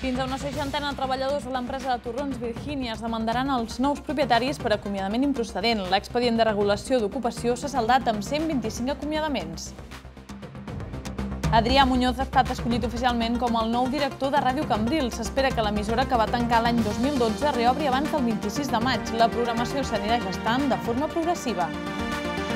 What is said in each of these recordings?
Fins a una seixantena de treballadors de l'empresa de Torrons Virgínia es demandaran els nous propietaris per acomiadament improcedent. L'expedient de regulació d'ocupació s'ha saldat amb 125 acomiadaments. Adrià Muñoz ha estat escollit oficialment com el nou director de Ràdio Cambril. S'espera que l'emissora que va tancar l'any 2012 reobri abans del 26 de maig. La programació s'anirà gestant de forma progressiva.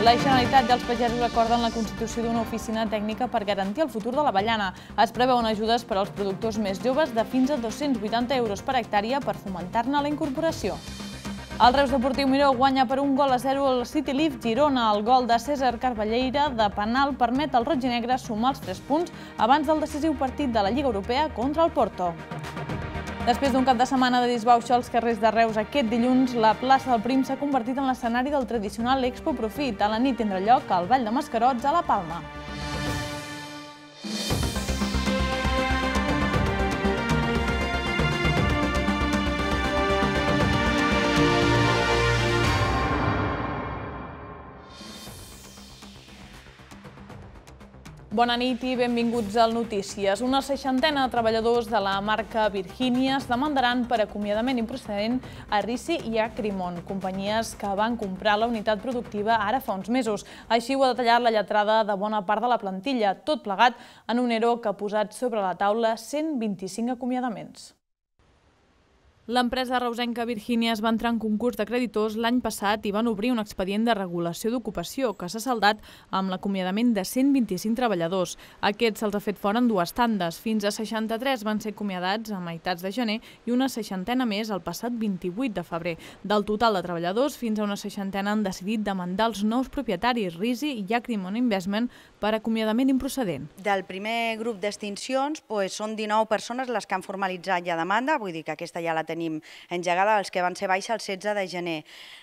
La Generalitat dels Pagesos acorda acorden la constitució d'una oficina tècnica per garantir el futur de la Vallana. Es preveuen ajudes per als productors més joves de fins a 280 euros per hectàrea per fomentar-ne la incorporació. El Reus Deportiu Miró guanya per un gol a 0 al City Leaf Girona. El gol de César Carballeira de penal permet al roig i negre sumar els 3 punts abans del decisiu partit de la Lliga Europea contra el Porto. Després d'un cap de setmana de disbauxa als carrers de Reus aquest dilluns, la plaça del Prim s'ha convertit en l'escenari del tradicional Expo Profit. A la nit tindrà lloc al Vall de Mascarots, a la Palma. Bona nit i benvinguts al Notícies. Una seixantena de treballadors de la marca Virgínia es demandaran per acomiadament improcedent a Rissi i a Crimon, companyies que van comprar la unitat productiva ara fa uns mesos. Així ho ha detallat la lletrada de bona part de la plantilla, tot plegat en un ERO que ha posat sobre la taula 125 acomiadaments. L'empresa reusenca Virgínia es va entrar en concurs de creditors l'any passat i van obrir un expedient de regulació d'ocupació que s'ha saldat amb l'acomiadament de 125 treballadors. Aquests se'ls ha fet fora en dues tandes. Fins a 63 van ser acomiadats a meitats de gener i una seixantena més el passat 28 de febrer. Del total de treballadors, fins a una seixantena han decidit demandar els nous propietaris Risi i Acrimon Investment per acomiadament improcedent? Del primer grup d'extincions doncs, són 19 persones les que han formalitzat ja demanda, vull dir que aquesta ja la tenim engegada, els que van ser baixa el 16 de gener,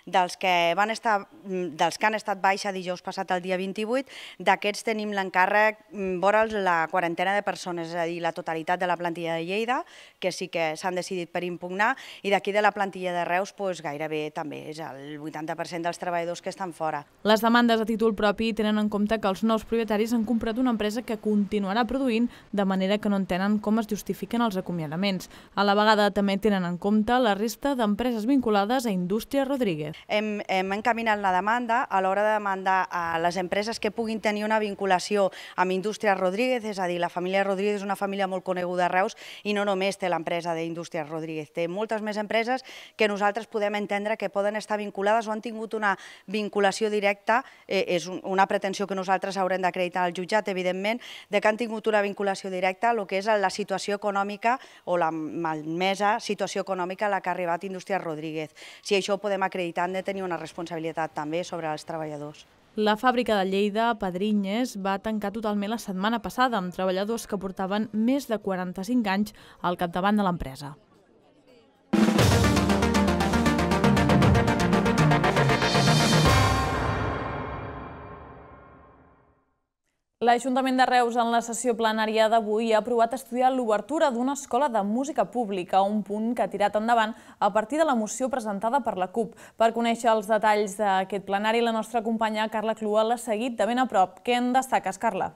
dels que, van estar, mm, dels que han estat baixa dijous passat el dia 28, d'aquests tenim l'encàrrec mm, vora la quarantena de persones, és a dir, la totalitat de la plantilla de Lleida, que sí que s'han decidit per impugnar, i d'aquí de la plantilla de Reus doncs, gairebé també és el 80% dels treballadors que estan fora. Les demandes a títol propi tenen en compte que els nous propietaris propietaris han comprat una empresa que continuarà produint de manera que no entenen com es justifiquen els acomiadaments. A la vegada també tenen en compte la resta d'empreses vinculades a Indústria Rodríguez. Hem, hem encaminat la demanda a l'hora de demandar a les empreses que puguin tenir una vinculació amb Indústria Rodríguez, és a dir, la família Rodríguez és una família molt coneguda a Reus i no només té l'empresa d'Indústria Rodríguez, té moltes més empreses que nosaltres podem entendre que poden estar vinculades o han tingut una vinculació directa, eh, és una pretensió que nosaltres haurem de crear acreditar al jutjat, evidentment, de que han tingut una vinculació directa a lo que és la situació econòmica o la malmesa situació econòmica a la que ha arribat Indústria Rodríguez. Si això ho podem acreditar, han de tenir una responsabilitat també sobre els treballadors. La fàbrica de Lleida, Padrinyes, va tancar totalment la setmana passada amb treballadors que portaven més de 45 anys al capdavant de l'empresa. L'Ajuntament de Reus en la sessió plenària d'avui ha aprovat estudiar l'obertura d'una escola de música pública, un punt que ha tirat endavant a partir de la moció presentada per la CUP. Per conèixer els detalls d'aquest plenari, la nostra companya Carla Clua l'ha seguit de ben a prop. Què en destaques, Carla?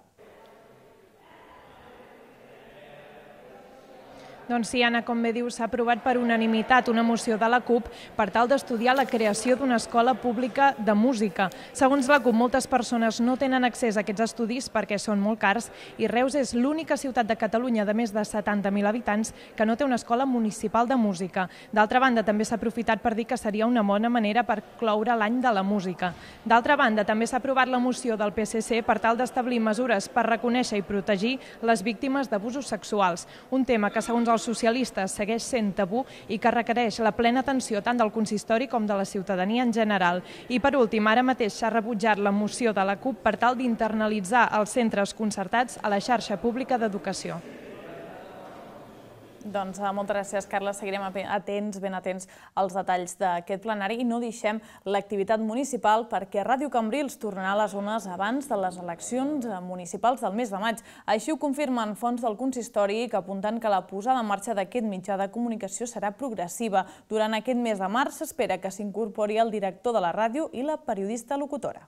Doncs sí, Anna, com bé dius, s'ha aprovat per unanimitat una moció de la CUP per tal d'estudiar la creació d'una escola pública de música. Segons la CUP, moltes persones no tenen accés a aquests estudis perquè són molt cars i Reus és l'única ciutat de Catalunya de més de 70.000 habitants que no té una escola municipal de música. D'altra banda, també s'ha aprofitat per dir que seria una bona manera per cloure l'any de la música. D'altra banda, també s'ha aprovat la moció del PSC per tal d'establir mesures per reconèixer i protegir les víctimes d'abusos sexuals, un tema que, segons el els socialistes segueix sent tabú i que requereix la plena atenció tant del consistori com de la ciutadania en general. I per últim, ara mateix s'ha rebutjat la moció de la CUP per tal d'internalitzar els centres concertats a la xarxa pública d'educació. Doncs eh, moltes gràcies, Carla. Seguirem atents, ben atents als detalls d'aquest plenari i no deixem l'activitat municipal perquè Ràdio Cambrils tornarà a les zones abans de les eleccions eh, municipals del mes de maig. Així ho confirmen fons del consistori que apunten que la posada en marxa d'aquest mitjà de comunicació serà progressiva. Durant aquest mes de març s'espera que s'incorpori el director de la ràdio i la periodista locutora.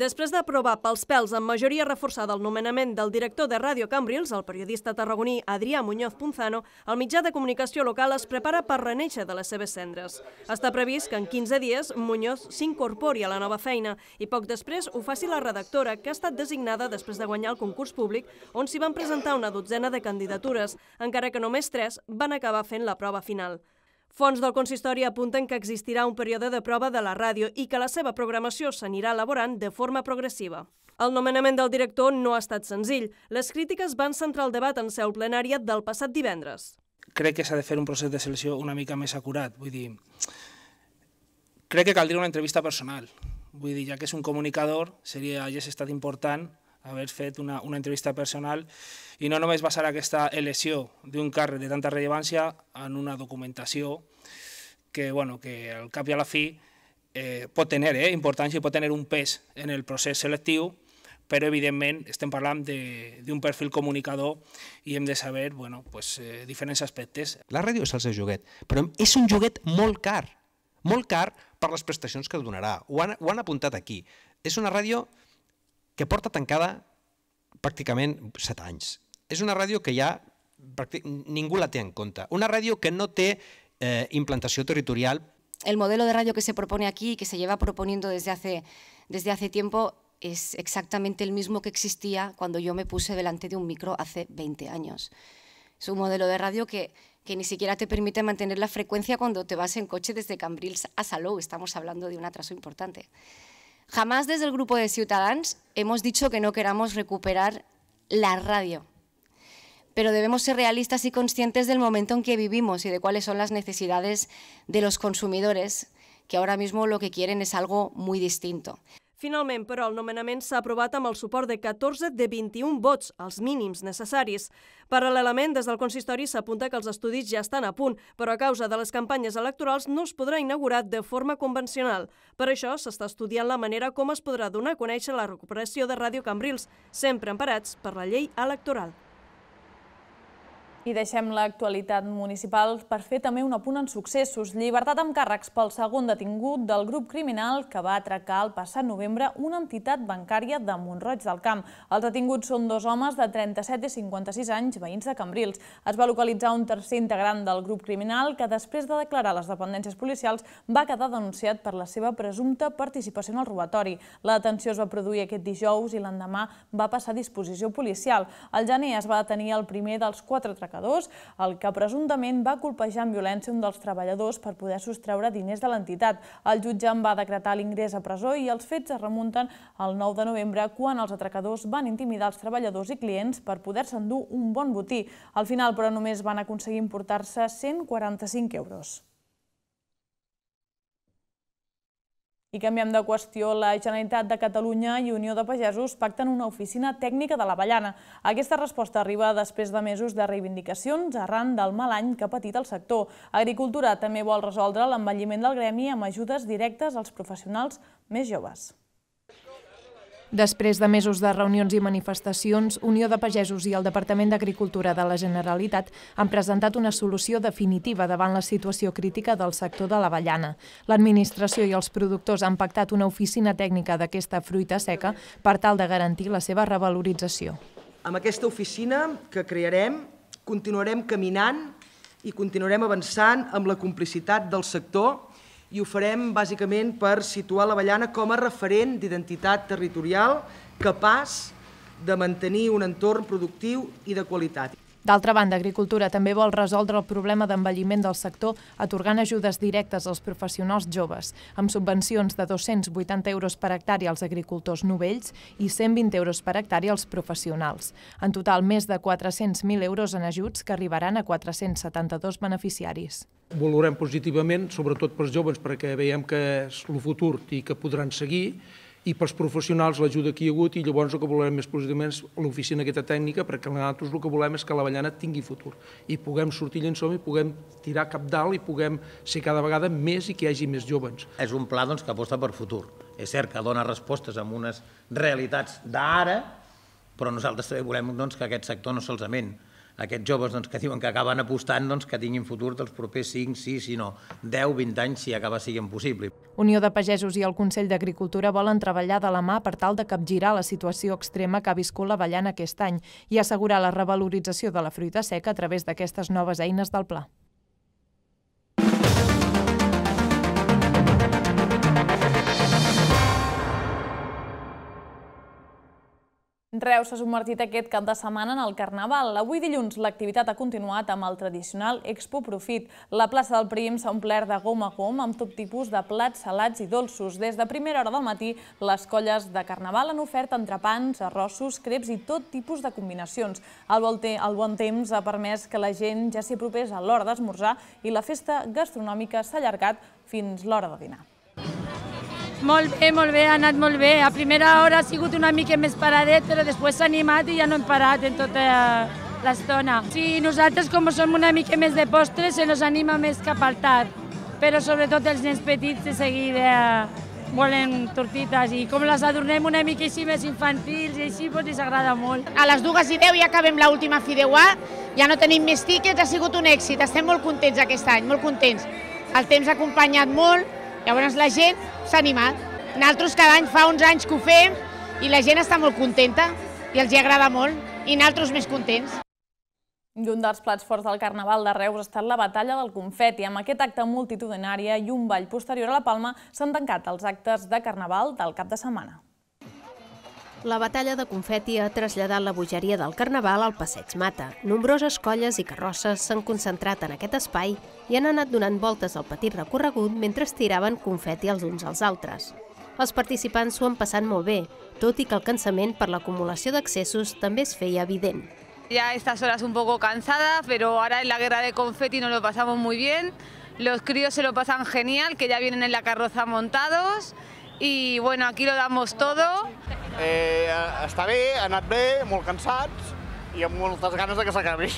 Després d'aprovar pels pèls amb majoria reforçada el nomenament del director de Ràdio Cambrils, el periodista tarragoní Adrià Muñoz Punzano, el mitjà de comunicació local es prepara per reneixer de les seves cendres. Està previst que en 15 dies Muñoz s'incorpori a la nova feina i poc després ho faci la redactora, que ha estat designada després de guanyar el concurs públic, on s'hi van presentar una dotzena de candidatures, encara que només tres van acabar fent la prova final. Fons del consistori apunten que existirà un període de prova de la ràdio i que la seva programació s'anirà elaborant de forma progressiva. El nomenament del director no ha estat senzill. Les crítiques van centrar el debat en seu plenària del passat divendres. Crec que s'ha de fer un procés de selecció una mica més acurat. Vull dir, crec que caldria una entrevista personal. Vull dir, ja que és un comunicador, seria, hagués estat important haver fet una, una entrevista personal i no només basar aquesta elecció d'un càrrec de tanta rellevància en una documentació que, bueno, que al cap i a la fi eh, pot tenir eh, importància i pot tenir un pes en el procés selectiu, però evidentment estem parlant d'un perfil comunicador i hem de saber bueno, pues, eh, diferents aspectes. La ràdio és el seu joguet, però és un joguet molt car, molt car per les prestacions que donarà. Ho han, ho han apuntat aquí. És una ràdio que porta tancada prácticamente 7 anys. Es una radio que ya ninguna la té en compte. Una radio que no té eh, territorial. El modelo de radio que se propone aquí y que se lleva proponiendo desde hace, desde hace tiempo es exactamente el mismo que existía cuando yo me puse delante de un micro hace 20 años. Es un modelo de radio que, que ni siquiera te permite mantener la frecuencia cuando te vas en coche desde Cambrils a Salou. Estamos hablando de un atraso importante. Jamás desde el grupo de Ciudadanos hemos dicho que no queramos recuperar la radio, pero debemos ser realistas y conscientes del momento en que vivimos y de cuáles son las necesidades de los consumidores, que ahora mismo lo que quieren es algo muy distinto. Finalment, però, el nomenament s'ha aprovat amb el suport de 14 de 21 vots, els mínims necessaris. Paral·lelament, des del consistori s'apunta que els estudis ja estan a punt, però a causa de les campanyes electorals no es podrà inaugurar de forma convencional. Per això s'està estudiant la manera com es podrà donar a conèixer la recuperació de Ràdio Cambrils, sempre emparats per la llei electoral. I deixem l'actualitat municipal per fer també un apunt en successos. Llibertat amb càrrecs pel segon detingut del grup criminal que va atracar el passat novembre una entitat bancària de Montroig del Camp. Els detinguts són dos homes de 37 i 56 anys, veïns de Cambrils. Es va localitzar un tercer integrant del grup criminal que després de declarar les dependències policials va quedar denunciat per la seva presumpta participació en el robatori. La detenció es va produir aquest dijous i l'endemà va passar a disposició policial. El gener es va detenir el primer dels quatre tractats atracadors, el que presumptament va colpejar amb violència un dels treballadors per poder sostreure diners de l'entitat. El jutge en va decretar l'ingrés a presó i els fets es remunten al 9 de novembre quan els atracadors van intimidar els treballadors i clients per poder-se endur un bon botí. Al final, però, només van aconseguir importar-se 145 euros. I canviem de qüestió. La Generalitat de Catalunya i Unió de Pagesos pacten una oficina tècnica de la Ballana. Aquesta resposta arriba després de mesos de reivindicacions arran del mal any que ha patit el sector. Agricultura també vol resoldre l'envelliment del gremi amb ajudes directes als professionals més joves. Després de mesos de reunions i manifestacions, Unió de Pagesos i el Departament d'Agricultura de la Generalitat han presentat una solució definitiva davant la situació crítica del sector de l'avellana. L'administració i els productors han pactat una oficina tècnica d'aquesta fruita seca per tal de garantir la seva revalorització. Amb aquesta oficina que crearem, continuarem caminant i continuarem avançant amb la complicitat del sector i ho farem bàsicament per situar l'Avellana com a referent d'identitat territorial capaç de mantenir un entorn productiu i de qualitat. D'altra banda, Agricultura també vol resoldre el problema d'envelliment del sector atorgant ajudes directes als professionals joves, amb subvencions de 280 euros per hectàrea als agricultors novells i 120 euros per hectàrea als professionals. En total, més de 400.000 euros en ajuts que arribaran a 472 beneficiaris. Valorem positivament, sobretot pels joves, perquè veiem que és el futur i que podran seguir, i pels professionals l'ajuda que hi ha hagut i llavors el que volem més positivament és l'oficina aquesta tècnica perquè nosaltres el que volem és que l'Avellana tingui futur i puguem sortir llençom i puguem tirar cap dalt i puguem ser cada vegada més i que hi hagi més joves. És un pla doncs, que aposta per futur. És cert que dona respostes a unes realitats d'ara, però nosaltres també volem doncs, que aquest sector no solament aquests joves doncs, que diuen que acaben apostant doncs, que tinguin futur dels propers 5, 6, si no, 10, 20 anys, si acaba siguin possible. Unió de Pagesos i el Consell d'Agricultura volen treballar de la mà per tal de capgirar la situació extrema que ha viscut la Vallana aquest any i assegurar la revalorització de la fruita seca a través d'aquestes noves eines del pla. Reus s'ha submergit aquest cap de setmana en el Carnaval. Avui dilluns l'activitat ha continuat amb el tradicional Expo Profit. La plaça del Prim s'ha omplert de gom a gom amb tot tipus de plats, salats i dolços. Des de primera hora del matí, les colles de Carnaval han ofert entrepans, arrossos, creps i tot tipus de combinacions. El bon temps ha permès que la gent ja s'hi apropés a l'hora d'esmorzar i la festa gastronòmica s'ha allargat fins l'hora de dinar. Molt bé, molt bé, ha anat molt bé. A primera hora ha sigut una mica més paradet, però després s'ha animat i ja no hem parat en tota eh, l'estona. Sí, nosaltres, com som una mica més de postres, se nos anima més cap al tard, però sobretot els nens petits de seguida eh, volen tortites i com les adornem una mica així més infantils i així doncs, els agrada molt. A les dues i deu ja acabem l'última fideuà, ja no tenim més tíquets, ha sigut un èxit, estem molt contents aquest any, molt contents. El temps ha acompanyat molt, Llavors la gent s'ha animat. Nosaltres cada any fa uns anys que ho fem i la gent està molt contenta i els hi agrada molt i nosaltres més contents. I un dels plats forts del Carnaval de Reus ha estat la batalla del confeti. Amb aquest acte multitudinària i un ball posterior a la Palma s'han tancat els actes de Carnaval del cap de setmana. La batalla de confeti ha traslladat la bogeria del Carnaval al Passeig Mata. Nombroses colles i carrosses s'han concentrat en aquest espai i han anat donant voltes al petit recorregut mentre tiraven confeti els uns als altres. Els participants s'ho han passat molt bé, tot i que el cansament per l'acumulació d'accessos també es feia evident. Ya estas horas un poco cansada, pero ahora en la guerra de confeti nos lo pasamos muy bien. Los críos se lo pasan genial, que ya vienen en la carroza montados. Y bueno, aquí lo damos todo. Eh, està bé, ha anat bé, molt cansats i amb moltes ganes de que s'acabi.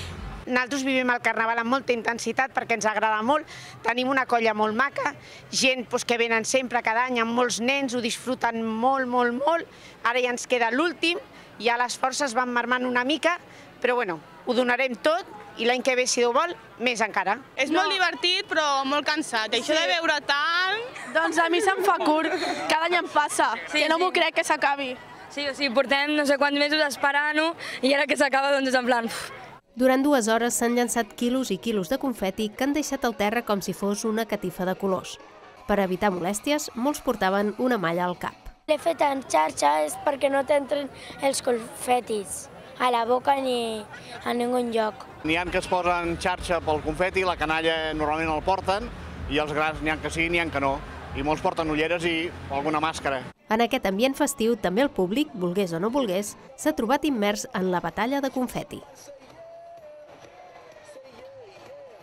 Nosaltres vivim el Carnaval amb molta intensitat perquè ens agrada molt, tenim una colla molt maca, gent doncs, que venen sempre cada any amb molts nens, ho disfruten molt, molt, molt. Ara ja ens queda l'últim, ja les forces van marmant una mica, però bueno, ho donarem tot i l'any que ve, si Déu vol, més encara. És no. molt divertit, però molt cansat. Sí. Això de veure tant... Doncs a mi se'm fa curt, cada any em passa, sí, que no sí. m'ho crec que s'acabi. Sí, o sigui, portem no sé quants mesos esperant-ho i ara que s'acaba doncs és en plan... Durant dues hores s'han llançat quilos i quilos de confeti que han deixat al terra com si fos una catifa de colors. Per evitar molèsties, molts portaven una malla al cap. L'he fet en xarxa és perquè no t'entren els confetis a la boca ni a ningun lloc. N'hi ha que es posen xarxa pel confeti, la canalla normalment el porten, i els grans n'hi ha que sí, n'hi ha que no. I molts porten ulleres i alguna màscara. En aquest ambient festiu, també el públic, volgués o no volgués, s'ha trobat immers en la batalla de confeti.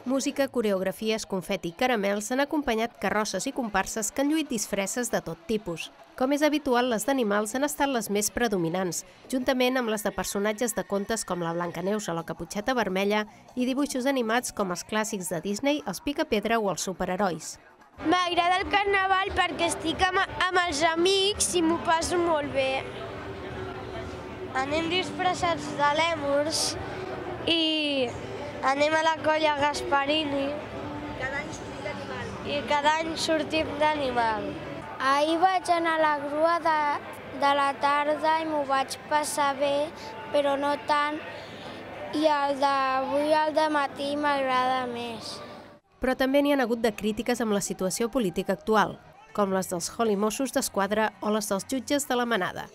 Música, coreografies, confeti i caramels han acompanyat carrosses i comparses que han lluit disfresses de tot tipus. Com és habitual, les d'animals han estat les més predominants, juntament amb les de personatges de contes com la Blancaneus o la Caputxeta Vermella i dibuixos animats com els clàssics de Disney, els Picapedra o els superherois. M'agrada el carnaval perquè estic amb, amb els amics i m'ho passo molt bé. Anem disfressats de lèmurs i Anem a la colla Gasparini. Cada any sortim d'animal. I cada any sortim d'animal. Ahir vaig anar a la grua de, de la tarda i m'ho vaig passar bé, però no tant, i el d'avui al de matí m'agrada més. Però també n'hi han hagut de crítiques amb la situació política actual, com les dels Holi Mossos d'Esquadra o les dels jutges de la Manada.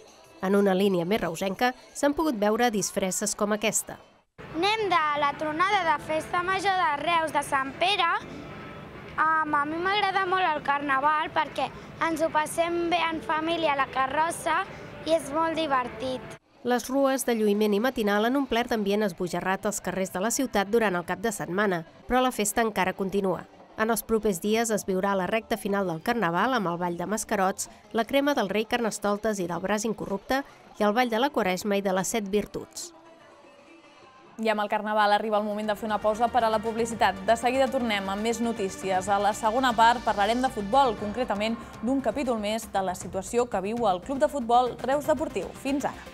En una línia més reusenca s'han pogut veure disfresses com aquesta. Anem de la tronada de Festa Major de Reus de Sant Pere. Um, a mi m'agrada molt el carnaval perquè ens ho passem bé en família a la carrossa i és molt divertit. Les rues de lluïment i matinal han omplert d'ambient esbojarrat als carrers de la ciutat durant el cap de setmana, però la festa encara continua. En els propers dies es viurà la recta final del Carnaval amb el Ball de Mascarots, la crema del rei Carnestoltes i del braç incorrupte i el Ball de la Quaresma i de les Set Virtuts. I amb el Carnaval arriba el moment de fer una pausa per a la publicitat. De seguida tornem amb més notícies. A la segona part parlarem de futbol, concretament d'un capítol més de la situació que viu el Club de Futbol Reus Deportiu. Fins ara.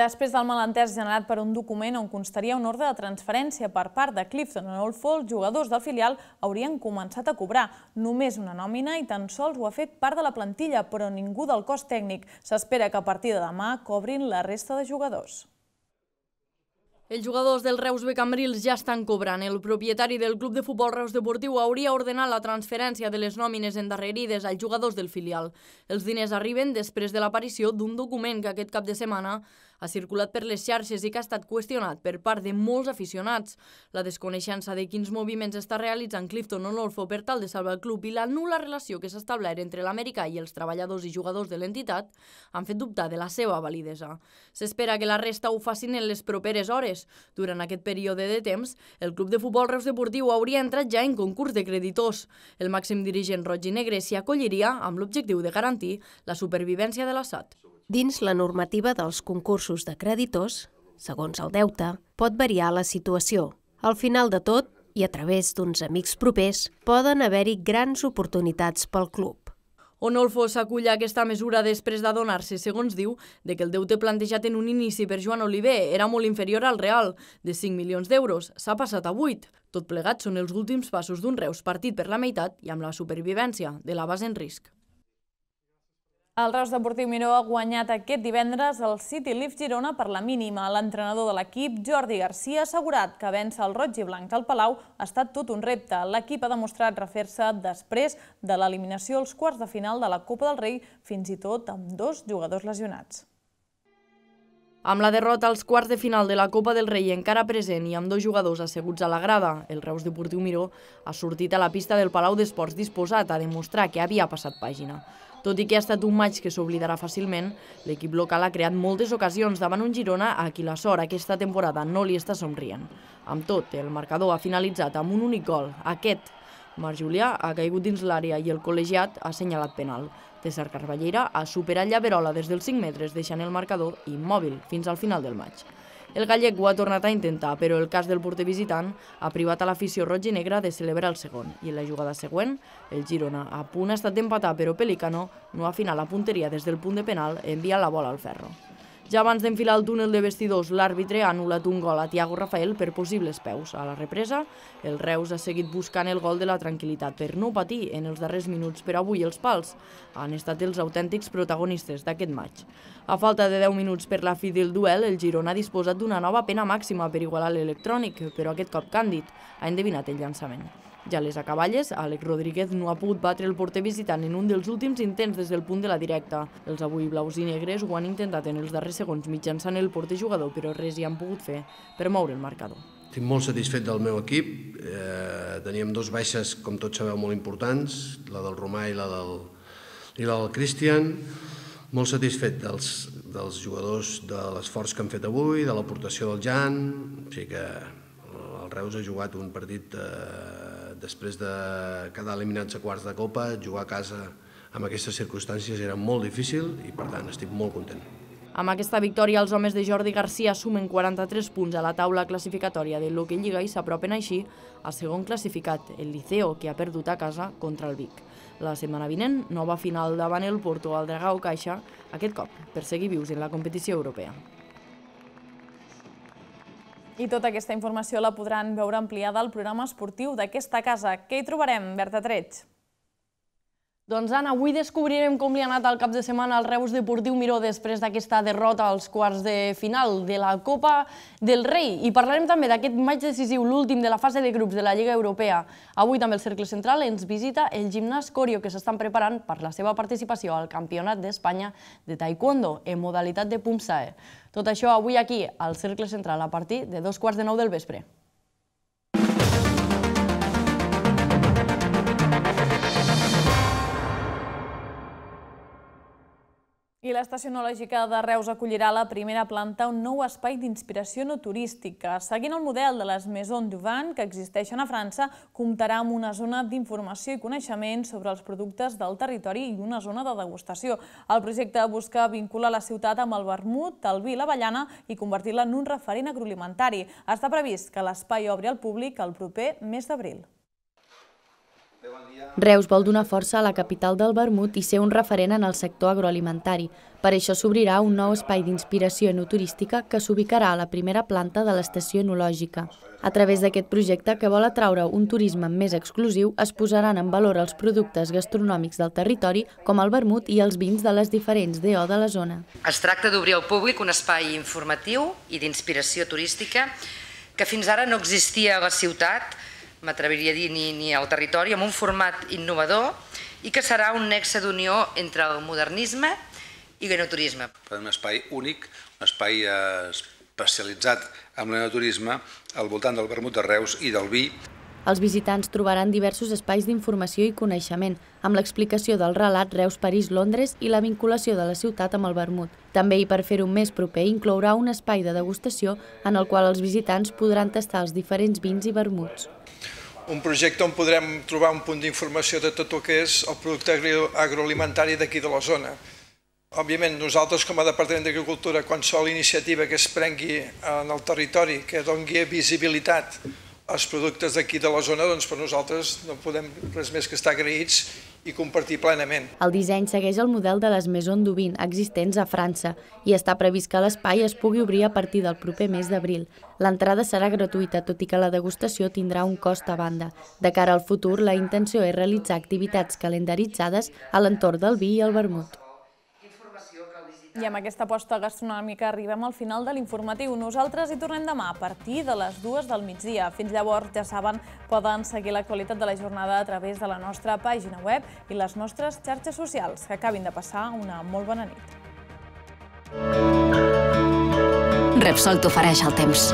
Després del malentès generat per un document on constaria un ordre de transferència per part de Clifton en Old Fall, jugadors del filial haurien començat a cobrar només una nòmina i tan sols ho ha fet part de la plantilla, però ningú del cos tècnic. S'espera que a partir de demà cobrin la resta de jugadors. Els jugadors del Reus B Cambrils ja estan cobrant. El propietari del club de futbol Reus Deportiu hauria ordenat la transferència de les nòmines endarrerides als jugadors del filial. Els diners arriben després de l'aparició d'un document que aquest cap de setmana ha circulat per les xarxes i que ha estat qüestionat per part de molts aficionats. La desconeixença de quins moviments està realitzant Clifton Onolfo per tal de salvar el club i la nula relació que s'ha establert entre l'Amèrica i els treballadors i jugadors de l'entitat han fet dubtar de la seva validesa. S'espera que la resta ho facin en les properes hores. Durant aquest període de temps, el club de futbol Reus Deportiu hauria entrat ja en concurs de creditors. El màxim dirigent roig i negre s'hi acolliria amb l'objectiu de garantir la supervivència de l'assat. Dins la normativa dels concursos de creditors, segons el deute, pot variar la situació. Al final de tot, i a través d'uns amics propers, poden haver-hi grans oportunitats pel club. Onolfo s'acullà aquesta mesura després d'adonar-se, segons diu, de que el deute plantejat en un inici per Joan Oliver era molt inferior al real, de 5 milions d'euros, s'ha passat a 8. Tot plegat són els últims passos d'un Reus partit per la meitat i amb la supervivència de la base en risc. El Reus Deportiu Miró ha guanyat aquest divendres el City Leaf Girona per la mínima. L'entrenador de l'equip, Jordi Garcia, ha assegurat que vèncer el roig i blanc del Palau ha estat tot un repte. L'equip ha demostrat refer-se després de l'eliminació als quarts de final de la Copa del Rei, fins i tot amb dos jugadors lesionats. Amb la derrota als quarts de final de la Copa del Rei encara present i amb dos jugadors asseguts a la grada, el Reus Deportiu Miró ha sortit a la pista del Palau d'Esports disposat a demostrar que havia passat pàgina. Tot i que ha estat un maig que s'oblidarà fàcilment, l'equip local ha creat moltes ocasions davant un Girona a qui la sort aquesta temporada no li està somrient. Amb tot, el marcador ha finalitzat amb un únic gol, aquest. Marc Julià ha caigut dins l'àrea i el col·legiat ha assenyalat penal. César Carballera ha superat Llaverola des dels 5 metres, deixant el marcador immòbil fins al final del maig. El gallec ho ha tornat a intentar, però el cas del porter visitant ha privat a l'afició roig i negra de celebrar el segon. I en la jugada següent, el Girona a punt ha estat d'empatar, però Pelicano no ha final la punteria des del punt de penal envia la bola al ferro. Ja abans d'enfilar el túnel de vestidors, l'àrbitre ha anul·lat un gol a Tiago Rafael per possibles peus. A la represa, el Reus ha seguit buscant el gol de la tranquil·litat per no patir en els darrers minuts, però avui els pals han estat els autèntics protagonistes d'aquest maig. A falta de 10 minuts per la fi del duel, el Girona ha disposat d'una nova pena màxima per igualar l'electrònic, però aquest cop càndid ha endevinat el llançament. Ja les acaballes, Àlex Rodríguez no ha pogut batre el porter visitant en un dels últims intents des del punt de la directa. Els avui blaus i negres ho han intentat en els darrers segons mitjançant el porter jugador, però res hi han pogut fer per moure el marcador. Estic molt satisfet del meu equip. Eh, teníem dos baixes, com tots sabeu, molt importants, la del Romà i la del, i la del Christian. Molt satisfet dels, dels jugadors, de l'esforç que han fet avui, de l'aportació del Jan. O sigui que el Reus ha jugat un partit eh, després de quedar eliminats a quarts de copa, jugar a casa amb aquestes circumstàncies era molt difícil i per tant estic molt content. Amb aquesta victòria, els homes de Jordi Garcia sumen 43 punts a la taula classificatòria de l'Hockey Lliga i s'apropen així al segon classificat, el Liceo, que ha perdut a casa contra el Vic. La setmana vinent, nova final davant el Porto al Dragao Caixa, aquest cop per seguir vius en la competició europea. I tota aquesta informació la podran veure ampliada al programa esportiu d'aquesta casa. Què hi trobarem, Berta Trets? Doncs Anna, avui descobrirem com li ha anat el cap de setmana al Reus Deportiu Miró després d'aquesta derrota als quarts de final de la Copa del Rei. I parlarem també d'aquest maig decisiu, l'últim de la fase de grups de la Lliga Europea. Avui també el Cercle Central ens visita el gimnàs Corio, que s'estan preparant per la seva participació al Campionat d'Espanya de Taekwondo en modalitat de Pumsae. Tot això avui aquí, al Cercle Central, a partir de dos quarts de nou del vespre. I l'estació enològica de Reus acollirà a la primera planta un nou espai d'inspiració no turística. Seguint el model de les Maison du Van que existeixen a França, comptarà amb una zona d'informació i coneixement sobre els productes del territori i una zona de degustació. El projecte busca vincular la ciutat amb el vermut, el vi i ballana i convertir-la en un referent agroalimentari. Està previst que l'espai obri al públic el proper mes d'abril. Reus vol donar força a la capital del Vermut i ser un referent en el sector agroalimentari. Per això s'obrirà un nou espai d'inspiració enoturística que s'ubicarà a la primera planta de l'estació enològica. A través d'aquest projecte, que vol atraure un turisme més exclusiu, es posaran en valor els productes gastronòmics del territori, com el vermut i els vins de les diferents DO de la zona. Es tracta d'obrir al públic un espai informatiu i d'inspiració turística que fins ara no existia a la ciutat, m'atreviria a dir, ni, ni al territori, amb un format innovador i que serà un nexe d'unió entre el modernisme i l'enoturisme. Un espai únic, un espai eh, especialitzat en l'enoturisme al voltant del vermut de Reus i del vi. Els visitants trobaran diversos espais d'informació i coneixement, amb l'explicació del relat Reus-París-Londres i la vinculació de la ciutat amb el vermut. També, i per fer-ho més proper, inclourà un espai de degustació en el qual els visitants podran tastar els diferents vins i vermuts un projecte on podrem trobar un punt d'informació de tot el que és el producte agroalimentari d'aquí de la zona. Òbviament, nosaltres com a Departament d'Agricultura, qualsevol iniciativa que es prengui en el territori, que doni visibilitat als productes d'aquí de la zona, doncs per nosaltres no podem res més que estar agraïts i compartir plenament. El disseny segueix el model de les Maison Dubin existents a França i està previst que l'espai es pugui obrir a partir del proper mes d'abril. L'entrada serà gratuïta, tot i que la degustació tindrà un cost a banda. De cara al futur, la intenció és realitzar activitats calendaritzades a l'entorn del vi i el vermut. I amb aquesta aposta gastronòmica arribem al final de l'informatiu. Nosaltres hi tornem demà a partir de les dues del migdia. Fins llavors, ja saben, poden seguir l'actualitat de la jornada a través de la nostra pàgina web i les nostres xarxes socials. Que acabin de passar una molt bona nit. Repsol t'ofereix el temps.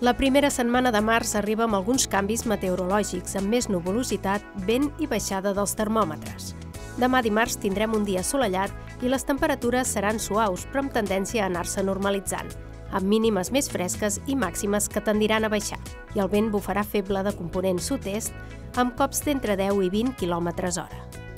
La primera setmana de març arriba amb alguns canvis meteorològics, amb més nuvolositat, vent i baixada dels termòmetres. Demà dimarts tindrem un dia assolellat i les temperatures seran suaus, però amb tendència a anar-se normalitzant, amb mínimes més fresques i màximes que tendiran a baixar. I el vent bufarà feble de component sud-est, amb cops d'entre 10 i 20 km hora.